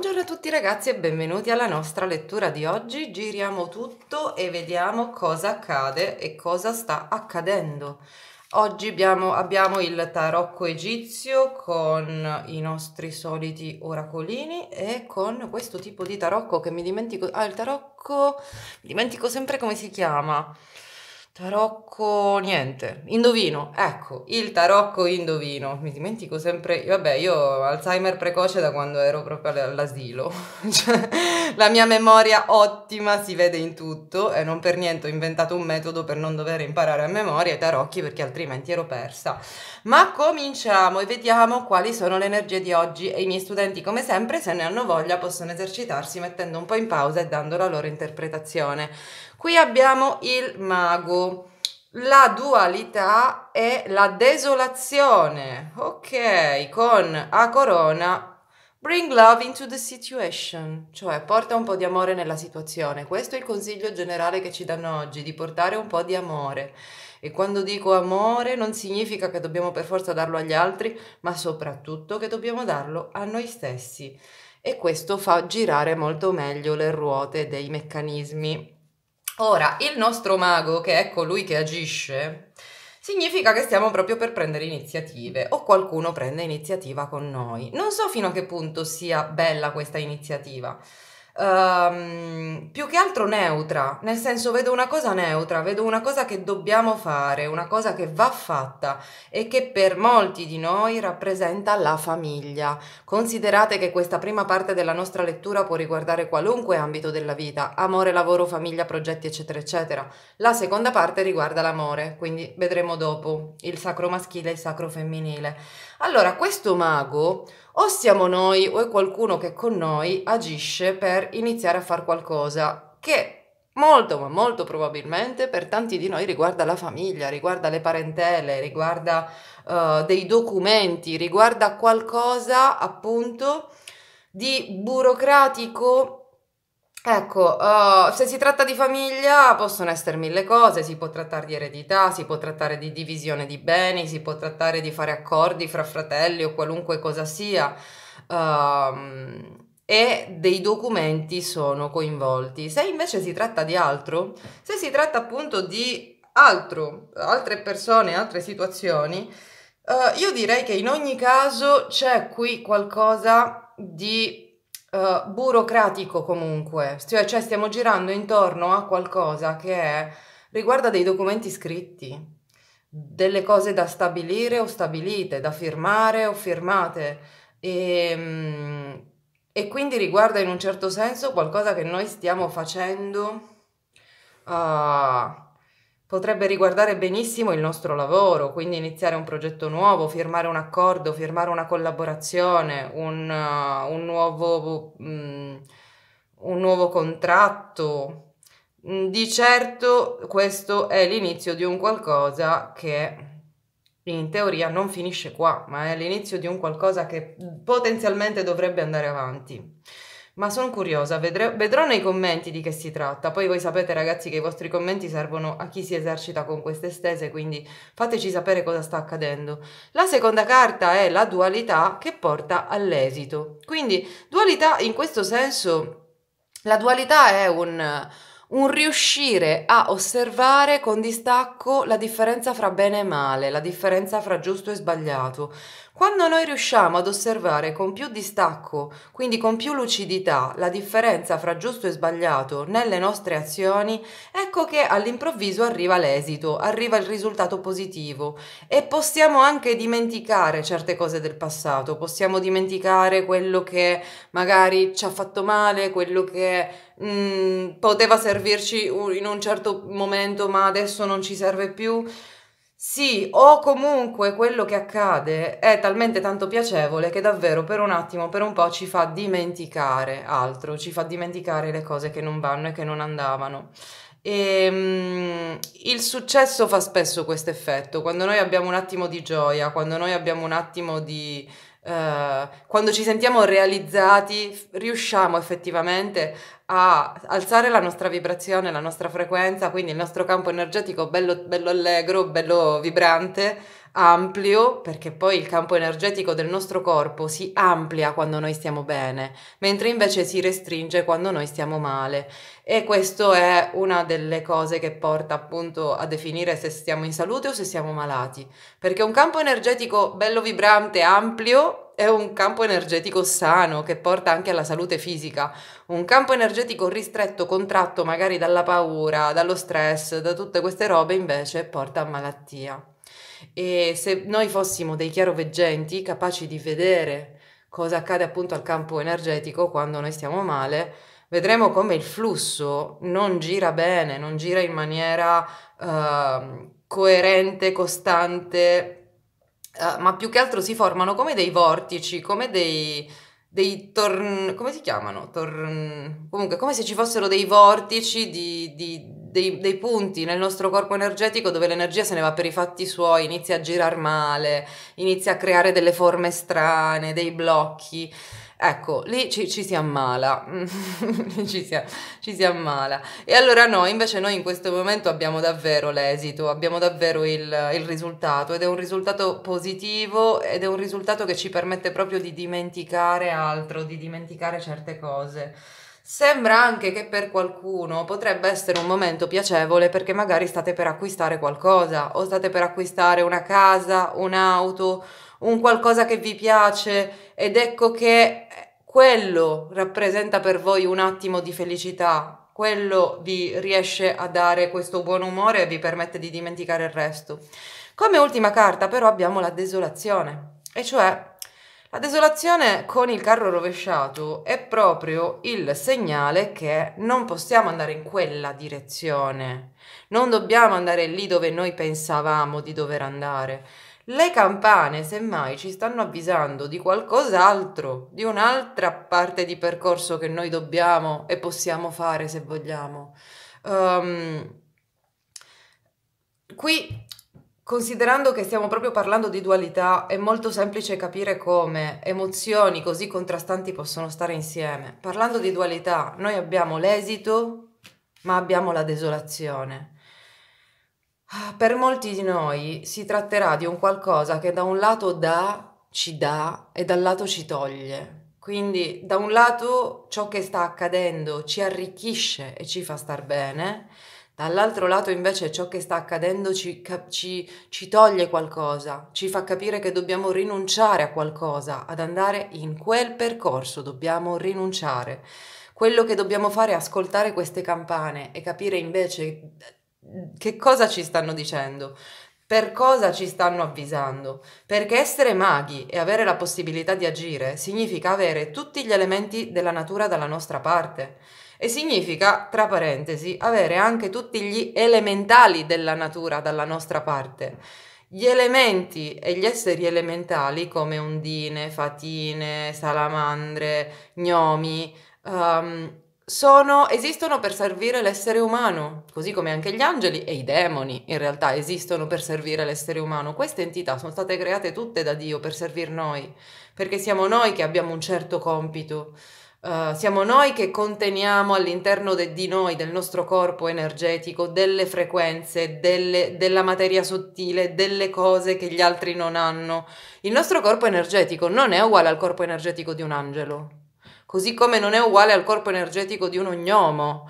Buongiorno a tutti ragazzi e benvenuti alla nostra lettura di oggi. Giriamo tutto e vediamo cosa accade e cosa sta accadendo. Oggi abbiamo, abbiamo il tarocco egizio con i nostri soliti oracolini e con questo tipo di tarocco che mi dimentico... Ah, il tarocco... Mi dimentico sempre come si chiama. Tarocco, niente, indovino, ecco, il tarocco indovino, mi dimentico sempre, vabbè io ho Alzheimer precoce da quando ero proprio all'asilo, cioè, la mia memoria ottima si vede in tutto e non per niente ho inventato un metodo per non dover imparare a memoria i tarocchi perché altrimenti ero persa. Ma cominciamo e vediamo quali sono le energie di oggi e i miei studenti come sempre se ne hanno voglia possono esercitarsi mettendo un po' in pausa e dando la loro interpretazione. Qui abbiamo il mago. La dualità è la desolazione. Ok, con a corona Bring love into the situation, cioè porta un po' di amore nella situazione. Questo è il consiglio generale che ci danno oggi, di portare un po' di amore. E quando dico amore non significa che dobbiamo per forza darlo agli altri, ma soprattutto che dobbiamo darlo a noi stessi. E questo fa girare molto meglio le ruote dei meccanismi Ora, il nostro mago, che è colui che agisce, significa che stiamo proprio per prendere iniziative o qualcuno prende iniziativa con noi. Non so fino a che punto sia bella questa iniziativa um, più che altro neutra, nel senso vedo una cosa neutra, vedo una cosa che dobbiamo fare, una cosa che va fatta e che per molti di noi rappresenta la famiglia. Considerate che questa prima parte della nostra lettura può riguardare qualunque ambito della vita, amore, lavoro, famiglia, progetti, eccetera, eccetera. La seconda parte riguarda l'amore, quindi vedremo dopo il sacro maschile e il sacro femminile. Allora, questo mago o siamo noi o è qualcuno che con noi agisce per iniziare a fare qualcosa che molto, ma molto probabilmente per tanti di noi riguarda la famiglia, riguarda le parentele, riguarda uh, dei documenti, riguarda qualcosa appunto di burocratico Ecco, uh, se si tratta di famiglia possono essere mille cose, si può trattare di eredità, si può trattare di divisione di beni, si può trattare di fare accordi fra fratelli o qualunque cosa sia. Uh, e dei documenti sono coinvolti. Se invece si tratta di altro, se si tratta appunto di altro, altre persone, altre situazioni, uh, io direi che in ogni caso c'è qui qualcosa di eh, burocratico comunque, cioè, cioè stiamo girando intorno a qualcosa che riguarda dei documenti scritti, delle cose da stabilire o stabilite, da firmare o firmate e, ehm, e quindi riguarda in un certo senso qualcosa che noi stiamo facendo. Uh, potrebbe riguardare benissimo il nostro lavoro, quindi iniziare un progetto nuovo, firmare un accordo, firmare una collaborazione, un, uh, un, nuovo, um, un nuovo contratto. Mm, di certo questo è l'inizio di un qualcosa che in teoria non finisce qua, ma è l'inizio di un qualcosa che potenzialmente dovrebbe andare avanti. Ma sono curiosa, vedrò, vedrò nei commenti di che si tratta. Poi voi sapete ragazzi che i vostri commenti servono a chi si esercita con queste stese, quindi fateci sapere cosa sta accadendo. La seconda carta è la dualità che porta all'esito. Quindi dualità in questo senso, la dualità è un un riuscire a osservare con distacco la differenza fra bene e male, la differenza fra giusto e sbagliato. Quando noi riusciamo ad osservare con più distacco, quindi con più lucidità, la differenza fra giusto e sbagliato nelle nostre azioni, ecco che all'improvviso arriva l'esito, arriva il risultato positivo e possiamo anche dimenticare certe cose del passato, possiamo dimenticare quello che magari ci ha fatto male, quello che mh, mm, poteva servirci in un certo momento ma adesso non ci serve più. Sì, o comunque quello che accade è talmente tanto piacevole che davvero per un attimo, per un po' ci fa dimenticare altro, ci fa dimenticare le cose che non vanno e che non andavano. E, um, il successo fa spesso questo effetto, quando noi abbiamo un attimo di gioia, quando noi abbiamo un attimo di... Uh, quando ci sentiamo realizzati, riusciamo effettivamente a alzare la nostra vibrazione, la nostra frequenza, quindi il nostro campo energetico bello, bello allegro, bello vibrante, ampio, perché poi il campo energetico del nostro corpo si amplia quando noi stiamo bene, mentre invece si restringe quando noi stiamo male. E questa è una delle cose che porta appunto a definire se stiamo in salute o se siamo malati, perché un campo energetico bello vibrante, ampio, è un campo energetico sano che porta anche alla salute fisica. Un campo energetico ristretto, contratto magari dalla paura, dallo stress, da tutte queste robe, invece porta a malattia. E se noi fossimo dei chiaroveggenti capaci di vedere cosa accade appunto al campo energetico quando noi stiamo male, vedremo come il flusso non gira bene, non gira in maniera eh, coerente, costante, eh, ma più che altro si formano come dei vortici, come dei, dei torn... come si chiamano? Torn... comunque come se ci fossero dei vortici di, di dei, dei, punti nel nostro corpo energetico dove l'energia se ne va per i fatti suoi, inizia a girare male, inizia a creare delle forme strane, dei blocchi. Ecco, lì ci, ci si ammala, ci, si, ci, si, ammala. E allora no, invece noi in questo momento abbiamo davvero l'esito, abbiamo davvero il, il risultato ed è un risultato positivo ed è un risultato che ci permette proprio di dimenticare altro, di dimenticare certe cose. Sembra anche che per qualcuno potrebbe essere un momento piacevole perché magari state per acquistare qualcosa o state per acquistare una casa, un'auto, un qualcosa che vi piace ed ecco che quello rappresenta per voi un attimo di felicità, quello vi riesce a dare questo buon umore e vi permette di dimenticare il resto. Come ultima carta però abbiamo la desolazione, e cioè la desolazione con il carro rovesciato è proprio il segnale che non possiamo andare in quella direzione, non dobbiamo andare lì dove noi pensavamo di dover andare. Le campane, semmai, ci stanno avvisando di qualcos'altro, di un'altra parte di percorso che noi dobbiamo e possiamo fare se vogliamo. Um, qui Considerando che stiamo proprio parlando di dualità, è molto semplice capire come emozioni così contrastanti possono stare insieme. Parlando di dualità, noi abbiamo l'esito, ma abbiamo la desolazione. Per molti di noi si tratterà di un qualcosa che da un lato dà, ci dà e dal lato ci toglie. Quindi da un lato ciò che sta accadendo ci arricchisce e ci fa star bene, dall'altro lato invece ciò che sta accadendo ci, ci, ci toglie qualcosa, ci fa capire che dobbiamo rinunciare a qualcosa, ad andare in quel percorso dobbiamo rinunciare. Quello che dobbiamo fare è ascoltare queste campane e capire invece che cosa ci stanno dicendo? Per cosa ci stanno avvisando? Perché essere maghi e avere la possibilità di agire significa avere tutti gli elementi della natura dalla nostra parte e significa, tra parentesi, avere anche tutti gli elementali della natura dalla nostra parte. Gli elementi e gli esseri elementali come ondine, fatine, salamandre, gnomi, um, sono, esistono per servire l'essere umano, così come anche gli angeli e i demoni in realtà esistono per servire l'essere umano. Queste entità sono state create tutte da Dio per servir noi, perché siamo noi che abbiamo un certo compito, uh, siamo noi che conteniamo all'interno de, di noi, del nostro corpo energetico, delle frequenze, delle, della materia sottile, delle cose che gli altri non hanno. Il nostro corpo energetico non è uguale al corpo energetico di un angelo così come non è uguale al corpo energetico di un ognomo.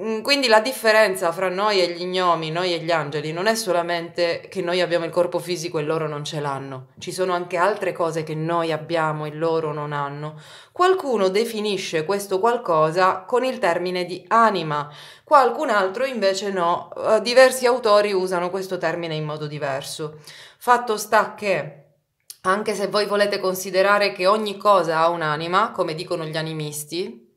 Mm, quindi la differenza fra noi e gli gnomi, noi e gli angeli, non è solamente che noi abbiamo il corpo fisico e loro non ce l'hanno, ci sono anche altre cose che noi abbiamo e loro non hanno. Qualcuno definisce questo qualcosa con il termine di anima, qualcun altro invece no, eh, diversi autori usano questo termine in modo diverso. Fatto sta che anche se voi volete considerare che ogni cosa ha un'anima, come dicono gli animisti,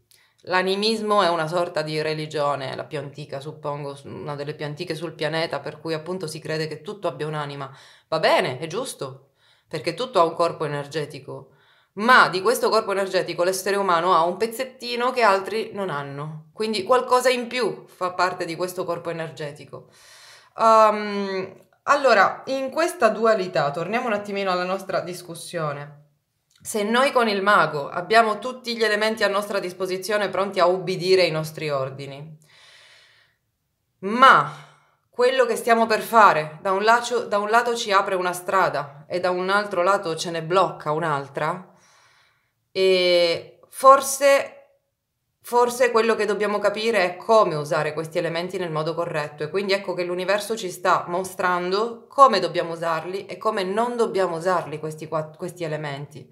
l'animismo è una sorta di religione, la più antica, suppongo, una delle più antiche sul pianeta, per cui appunto si crede che tutto abbia un'anima. Va bene, è giusto, perché tutto ha un corpo energetico, ma di questo corpo energetico l'essere umano ha un pezzettino che altri non hanno, quindi qualcosa in più fa parte di questo corpo energetico. Um, allora, in questa dualità, torniamo un attimino alla nostra discussione. Se noi con il mago abbiamo tutti gli elementi a nostra disposizione pronti a ubbidire i nostri ordini, ma quello che stiamo per fare da un, lacio, da un lato ci apre una strada e da un altro lato ce ne blocca un'altra, e forse Forse quello che dobbiamo capire è come usare questi elementi nel modo corretto e quindi ecco che l'universo ci sta mostrando come dobbiamo usarli e come non dobbiamo usarli questi, questi elementi.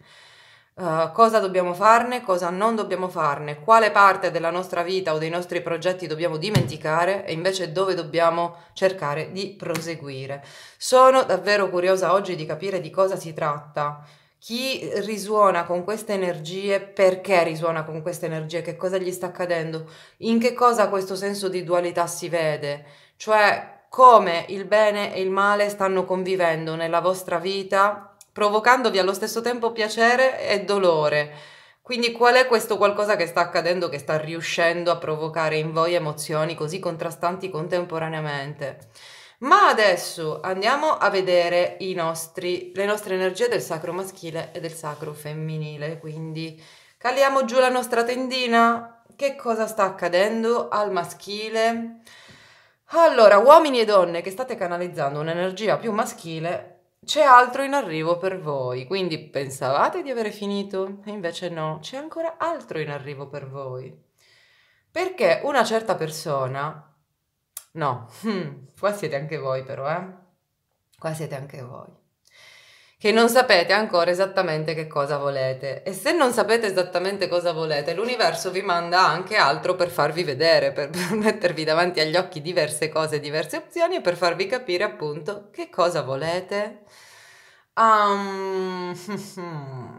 Uh, cosa dobbiamo farne, cosa non dobbiamo farne, quale parte della nostra vita o dei nostri progetti dobbiamo dimenticare e invece dove dobbiamo cercare di proseguire. Sono davvero curiosa oggi di capire di cosa si tratta chi risuona con queste energie, perché risuona con queste energie, che cosa gli sta accadendo, in che cosa questo senso di dualità si vede, cioè come il bene e il male stanno convivendo nella vostra vita, provocandovi allo stesso tempo piacere e dolore. Quindi qual è questo qualcosa che sta accadendo, che sta riuscendo a provocare in voi emozioni così contrastanti contemporaneamente? Ma adesso andiamo a vedere nostri, le nostre energie del sacro maschile e del sacro femminile, quindi caliamo giù la nostra tendina, che cosa sta accadendo al maschile? Allora, uomini e donne che state canalizzando un'energia più maschile, c'è altro in arrivo per voi, quindi pensavate di avere finito, invece no, c'è ancora altro in arrivo per voi. Perché una certa persona No, hmm, qua siete anche voi però, eh? Qua siete anche voi. Che non sapete ancora esattamente che cosa volete. E se non sapete esattamente cosa volete, l'universo vi manda anche altro per farvi vedere, per, per mettervi davanti agli occhi diverse cose, diverse opzioni e per farvi capire appunto che cosa volete. Um,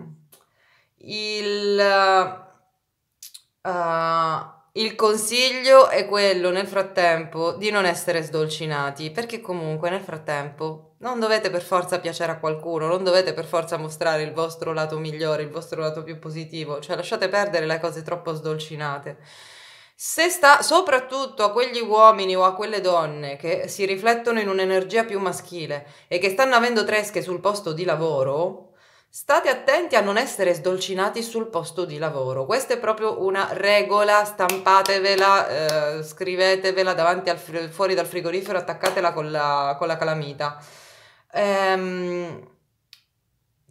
il... Uh, il consiglio è quello nel frattempo di non essere sdolcinati, perché comunque nel frattempo non dovete per forza piacere a qualcuno, non dovete per forza mostrare il vostro lato migliore, il vostro lato più positivo, cioè lasciate perdere le cose troppo sdolcinate. Se sta soprattutto a quegli uomini o a quelle donne che si riflettono in un'energia più maschile e che stanno avendo tresche sul posto di lavoro, State attenti a non essere sdolcinati sul posto di lavoro, questa è proprio una regola, stampatevela, eh, scrivetevela davanti al fuori dal frigorifero, attaccatela con la, con la calamita. Ehm,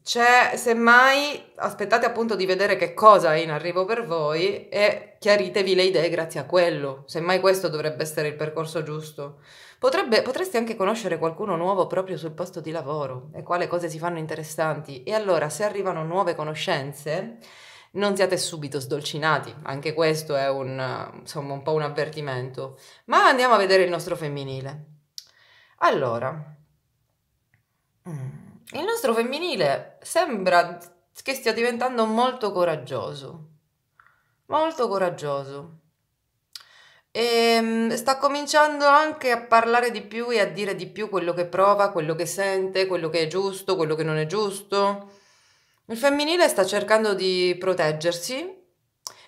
c'è semmai aspettate appunto di vedere che cosa è in arrivo per voi e chiaritevi le idee grazie a quello. Semmai questo dovrebbe essere il percorso giusto. Potrebbe, potreste anche conoscere qualcuno nuovo proprio sul posto di lavoro e quale cose si fanno interessanti. E allora, se arrivano nuove conoscenze, non siate subito sdolcinati, anche questo è un, insomma, un po' un avvertimento. Ma andiamo a vedere il nostro femminile. Allora. Mm. Il nostro femminile sembra che stia diventando molto coraggioso, molto coraggioso. E ehm, sta cominciando anche a parlare di più e a dire di più quello che prova, quello che sente, quello che è giusto, quello che non è giusto. Il femminile sta cercando di proteggersi,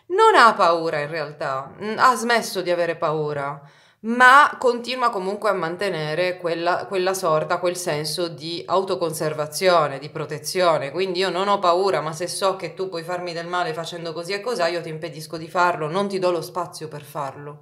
non ha paura in realtà, ha smesso di avere paura ma continua comunque a mantenere quella, quella, sorta, quel senso di autoconservazione, di protezione. Quindi io non ho paura, ma se so che tu puoi farmi del male facendo così e cos'ha, io ti impedisco di farlo, non ti do lo spazio per farlo,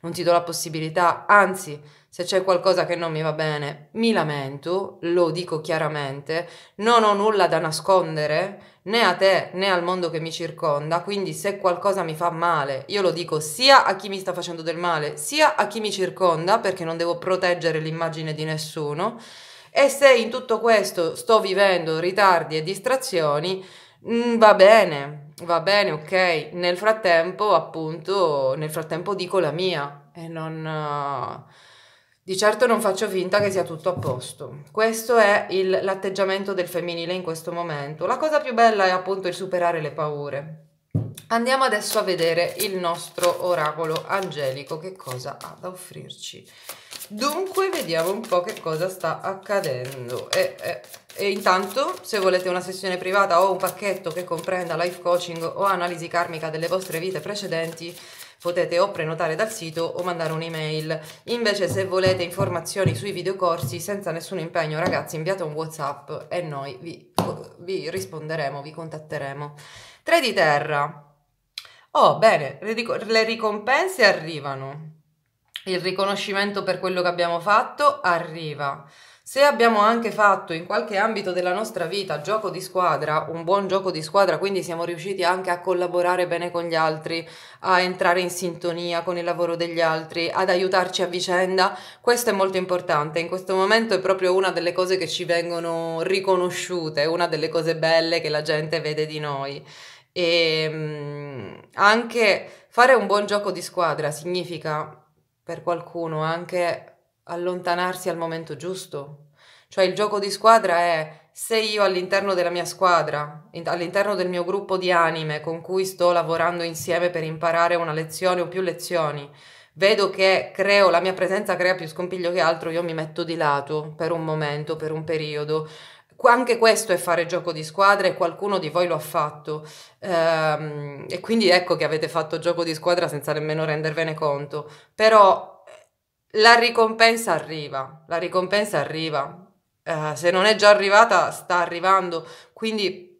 non ti do la possibilità, anzi se c'è qualcosa che non mi va bene, mi lamento, lo dico chiaramente, non ho nulla da nascondere né a te né al mondo che mi circonda, quindi se qualcosa mi fa male, io lo dico sia a chi mi sta facendo del male, sia a chi mi circonda, perché non devo proteggere l'immagine di nessuno, e se in tutto questo sto vivendo ritardi e distrazioni, mm, va bene. Va bene, ok. Nel frattempo, appunto, nel frattempo dico la mia e non... Uh di certo non faccio finta che sia tutto a posto. Questo è il, l'atteggiamento del femminile in questo momento. La cosa più bella è appunto il superare le paure. Andiamo adesso a vedere il nostro oracolo angelico che cosa ha da offrirci. Dunque vediamo un po' che cosa sta accadendo e, e, e, intanto se volete una sessione privata o un pacchetto che comprenda life coaching o analisi karmica delle vostre vite precedenti potete o prenotare dal sito o mandare un'email. Invece se volete informazioni sui videocorsi senza nessun impegno ragazzi inviate un Whatsapp e noi vi, vi risponderemo, vi contatteremo. 3 di terra. Oh, bene, le ricompense arrivano. Il riconoscimento per quello che abbiamo fatto arriva. Se abbiamo anche fatto in qualche ambito della nostra vita gioco di squadra, un buon gioco di squadra, quindi siamo riusciti anche a collaborare bene con gli altri, a entrare in sintonia con il lavoro degli altri, ad aiutarci a vicenda, questo è molto importante. In questo momento è proprio una delle cose che ci vengono riconosciute, una delle cose belle che la gente vede di noi. E ehm, anche fare un buon gioco di squadra significa per qualcuno anche allontanarsi al momento giusto. Cioè il gioco di squadra è se io all'interno della mia squadra, all'interno del mio gruppo di anime con cui sto lavorando insieme per imparare una lezione o più lezioni, vedo che creo, la mia presenza crea più scompiglio che altro, io mi metto di lato per un momento, per un periodo. Anche questo è fare gioco di squadra e qualcuno di voi lo ha fatto. Ehm, e quindi ecco che avete fatto gioco di squadra senza nemmeno rendervene conto. Però la ricompensa arriva, la ricompensa arriva. Uh, se non è già arrivata, sta arrivando. Quindi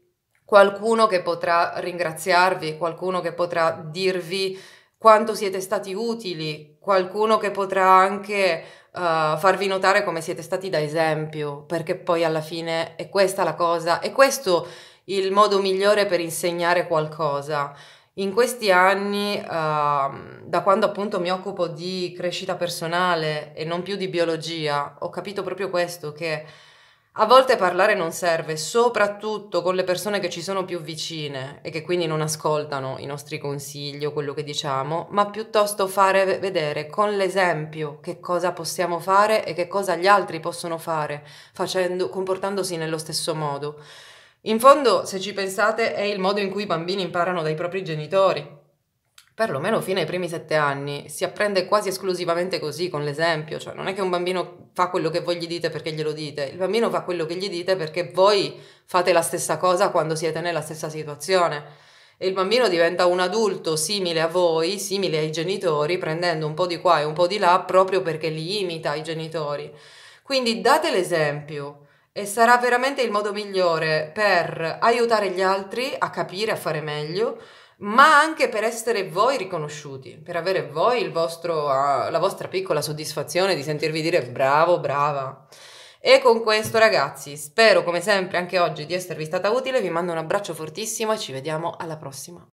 qualcuno che potrà ringraziarvi, qualcuno che potrà dirvi quanto siete stati utili, qualcuno che potrà anche uh, farvi notare come siete stati da esempio, perché poi alla fine è questa la cosa, è questo il modo migliore per insegnare qualcosa in questi anni, uh, da quando appunto mi occupo di crescita personale e non più di biologia, ho capito proprio questo, che a volte parlare non serve, soprattutto con le persone che ci sono più vicine e che quindi non ascoltano i nostri consigli o quello che diciamo, ma piuttosto fare vedere con l'esempio che cosa possiamo fare e che cosa gli altri possono fare, facendo, comportandosi nello stesso modo. In fondo, se ci pensate, è il modo in cui i bambini imparano dai propri genitori. Perlomeno fino ai primi sette anni si apprende quasi esclusivamente così, con l'esempio, cioè non è che un bambino fa quello che voi gli dite perché glielo dite, il bambino fa quello che gli dite perché voi fate la stessa cosa quando siete nella stessa situazione e il bambino diventa un adulto simile a voi, simile ai genitori, prendendo un po' di qua e un po' di là proprio perché li imita i genitori. Quindi date l'esempio, e sarà veramente il modo migliore per aiutare gli altri a capire, a fare meglio, ma anche per essere voi riconosciuti, per avere voi vostro, ah, la vostra piccola soddisfazione di sentirvi dire bravo, brava. E con questo ragazzi, spero come sempre anche oggi di esservi stata utile, vi mando un abbraccio fortissimo e ci vediamo alla prossima.